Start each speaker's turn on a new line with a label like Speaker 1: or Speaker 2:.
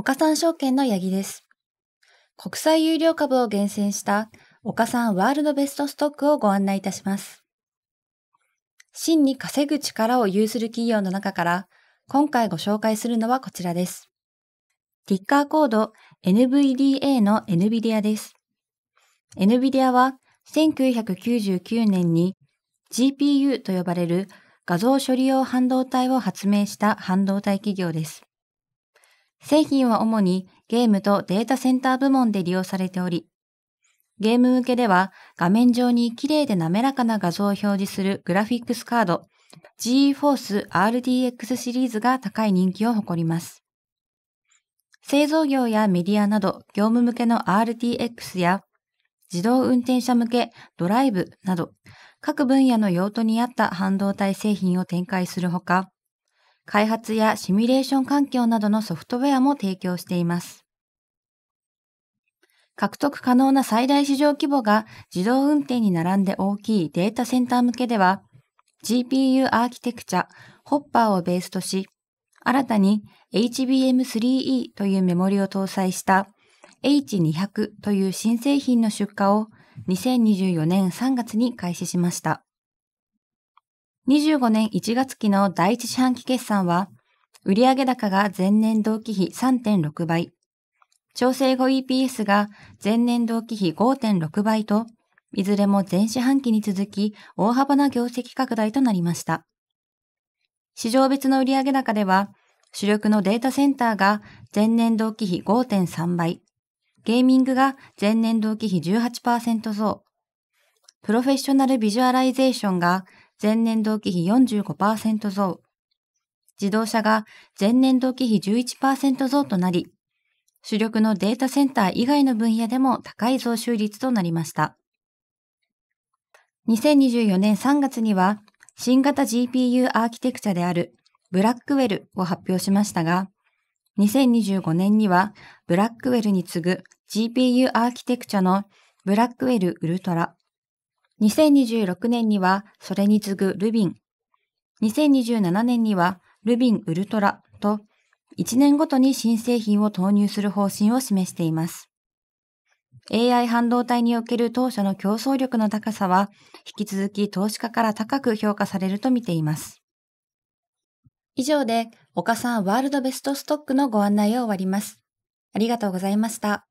Speaker 1: 岡三証券の八木です。国際有料株を厳選した岡三ワールドベストストックをご案内いたします。真に稼ぐ力を有する企業の中から、今回ご紹介するのはこちらです。ティッカーコード NVDA の NVIDIA です。NVIDIA は1999年に GPU と呼ばれる画像処理用半導体を発明した半導体企業です。製品は主にゲームとデータセンター部門で利用されており、ゲーム向けでは画面上に綺麗で滑らかな画像を表示するグラフィックスカード GeForce RTX シリーズが高い人気を誇ります。製造業やメディアなど業務向けの RTX や自動運転車向けドライブなど各分野の用途に合った半導体製品を展開するほか、開発やシミュレーション環境などのソフトウェアも提供しています。獲得可能な最大市場規模が自動運転に並んで大きいデータセンター向けでは、GPU アーキテクチャ、ホッパーをベースとし、新たに HBM3E というメモリを搭載した H200 という新製品の出荷を2024年3月に開始しました。25年1月期の第一四半期決算は、売上高が前年同期比3.6倍、調整後 EPS が前年同期比5.6倍と、いずれも前四半期に続き大幅な業績拡大となりました。市場別の売上高では、主力のデータセンターが前年同期比5.3倍、ゲーミングが前年同期比18%増、プロフェッショナルビジュアライゼーションが前年同期比45%増、自動車が前年同期比11%増となり、主力のデータセンター以外の分野でも高い増収率となりました。2024年3月には、新型 GPU アーキテクチャであるブラックウェルを発表しましたが、2025年にはブラックウェルに次ぐ GPU アーキテクチャのブラックウェルウルトラ、2026年にはそれに次ぐルビン、2027年にはルビンウルトラと1年ごとに新製品を投入する方針を示しています。AI 半導体における当社の競争力の高さは、引き続き投資家から高く評価されると見ています。以上で、岡さんワールドベストストックのご案内を終わります。ありがとうございました。